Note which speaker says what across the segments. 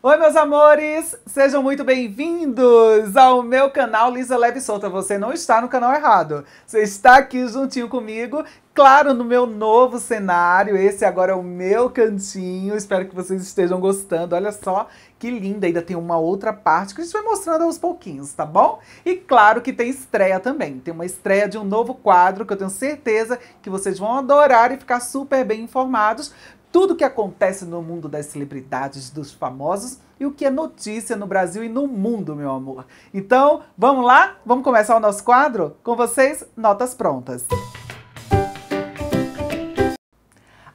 Speaker 1: Oi, meus amores! Sejam muito bem-vindos ao meu canal Lisa Leve Solta. Você não está no canal errado. Você está aqui juntinho comigo, claro, no meu novo cenário. Esse agora é o meu cantinho. Espero que vocês estejam gostando. Olha só que linda! Ainda tem uma outra parte que a gente vai mostrando aos pouquinhos, tá bom? E claro que tem estreia também. Tem uma estreia de um novo quadro que eu tenho certeza que vocês vão adorar e ficar super bem informados, tudo o que acontece no mundo das celebridades, dos famosos e o que é notícia no Brasil e no mundo, meu amor. Então, vamos lá? Vamos começar o nosso quadro? Com vocês, notas prontas. Música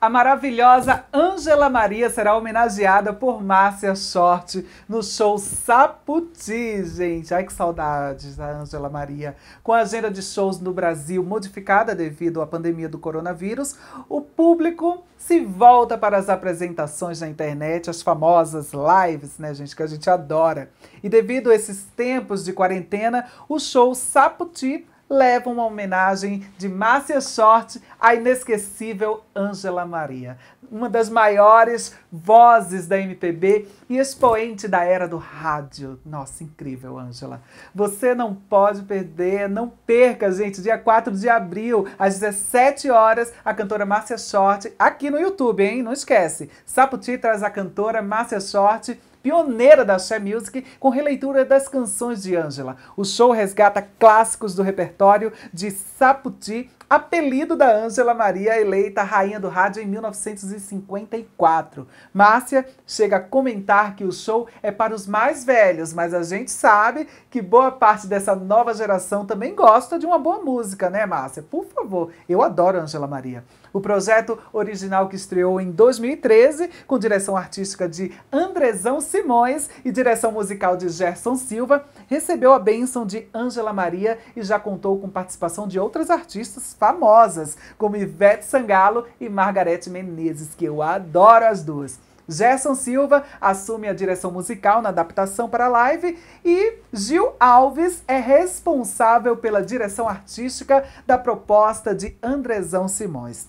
Speaker 1: a maravilhosa Ângela Maria será homenageada por Márcia Short no show Saputi, gente. Ai que saudades da Ângela Maria. Com a agenda de shows no Brasil modificada devido à pandemia do coronavírus, o público se volta para as apresentações na internet, as famosas lives, né, gente, que a gente adora. E devido a esses tempos de quarentena, o show Saputi leva uma homenagem de Márcia Short à inesquecível Ângela Maria, uma das maiores vozes da MPB e expoente da era do rádio. Nossa, incrível, Ângela. Você não pode perder, não perca, gente, dia 4 de abril, às 17 horas, a cantora Márcia Short aqui no YouTube, hein? Não esquece. Saputi traz a cantora Márcia Short pioneira da Axé Music, com releitura das canções de Ângela. O show resgata clássicos do repertório de Saputi apelido da Ângela Maria, eleita rainha do rádio em 1954. Márcia chega a comentar que o show é para os mais velhos, mas a gente sabe que boa parte dessa nova geração também gosta de uma boa música, né, Márcia? Por favor, eu adoro Ângela Maria. O projeto original que estreou em 2013, com direção artística de Andrezão Simões e direção musical de Gerson Silva, recebeu a bênção de Ângela Maria e já contou com participação de outras artistas famosas, como Ivete Sangalo e Margarete Menezes, que eu adoro as duas. Gerson Silva assume a direção musical na adaptação para a live e Gil Alves é responsável pela direção artística da proposta de Andrezão Simões.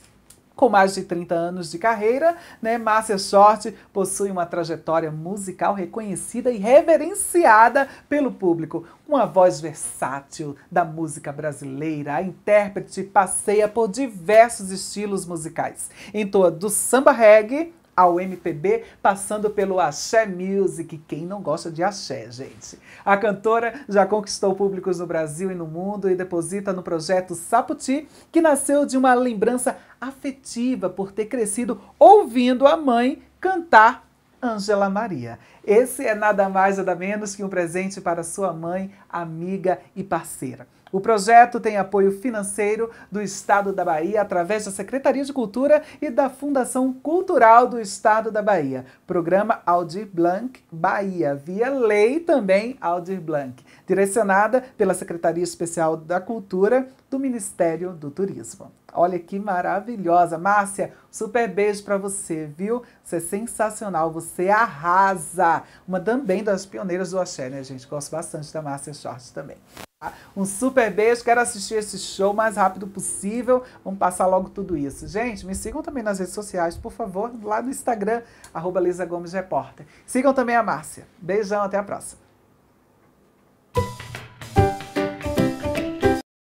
Speaker 1: Com mais de 30 anos de carreira, né, Márcia Short possui uma trajetória musical reconhecida e reverenciada pelo público. Uma voz versátil da música brasileira, a intérprete passeia por diversos estilos musicais. Entoa do samba reggae ao MPB, passando pelo axé music. Quem não gosta de axé, gente? A cantora já conquistou públicos no Brasil e no mundo e deposita no projeto Saputi, que nasceu de uma lembrança afetiva por ter crescido ouvindo a mãe cantar Angela Maria. Esse é nada mais nada menos que um presente para sua mãe, amiga e parceira. O projeto tem apoio financeiro do Estado da Bahia através da Secretaria de Cultura e da Fundação Cultural do Estado da Bahia. Programa Aldir Blanc Bahia, via lei também Aldir Blanc, direcionada pela Secretaria Especial da Cultura do Ministério do Turismo. Olha que maravilhosa. Márcia, super beijo para você, viu? Você é sensacional, você arrasa. Uma também das pioneiras do axé, né, gente? Gosto bastante da Márcia Short também. Ah, um super beijo, quero assistir esse show o mais rápido possível. Vamos passar logo tudo isso. Gente, me sigam também nas redes sociais, por favor, lá no Instagram, arroba Sigam também a Márcia. Beijão, até a próxima.